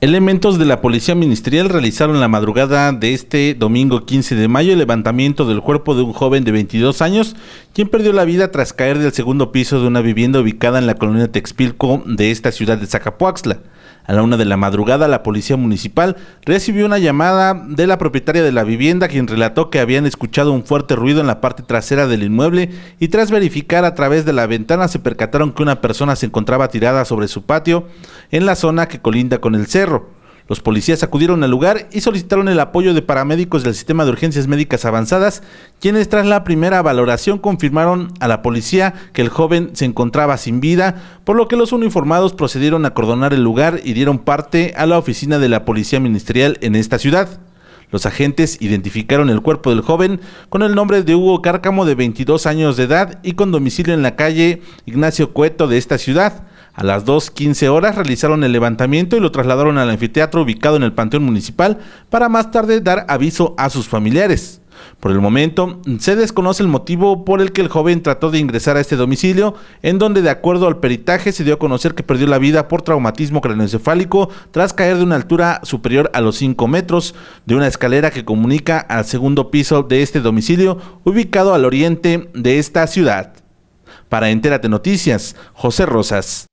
Elementos de la Policía Ministerial realizaron la madrugada de este domingo 15 de mayo el levantamiento del cuerpo de un joven de 22 años, quien perdió la vida tras caer del segundo piso de una vivienda ubicada en la colonia Texpilco de esta ciudad de Zacapuaxla. A la una de la madrugada, la policía municipal recibió una llamada de la propietaria de la vivienda, quien relató que habían escuchado un fuerte ruido en la parte trasera del inmueble y tras verificar a través de la ventana se percataron que una persona se encontraba tirada sobre su patio en la zona que colinda con el cerro. Los policías acudieron al lugar y solicitaron el apoyo de paramédicos del sistema de urgencias médicas avanzadas, quienes tras la primera valoración confirmaron a la policía que el joven se encontraba sin vida, por lo que los uniformados procedieron a cordonar el lugar y dieron parte a la oficina de la policía ministerial en esta ciudad. Los agentes identificaron el cuerpo del joven con el nombre de Hugo Cárcamo de 22 años de edad y con domicilio en la calle Ignacio Cueto de esta ciudad. A las 2.15 horas realizaron el levantamiento y lo trasladaron al anfiteatro ubicado en el Panteón Municipal para más tarde dar aviso a sus familiares. Por el momento, se desconoce el motivo por el que el joven trató de ingresar a este domicilio, en donde de acuerdo al peritaje se dio a conocer que perdió la vida por traumatismo craneoencefálico tras caer de una altura superior a los 5 metros de una escalera que comunica al segundo piso de este domicilio, ubicado al oriente de esta ciudad. Para Entérate Noticias, José Rosas.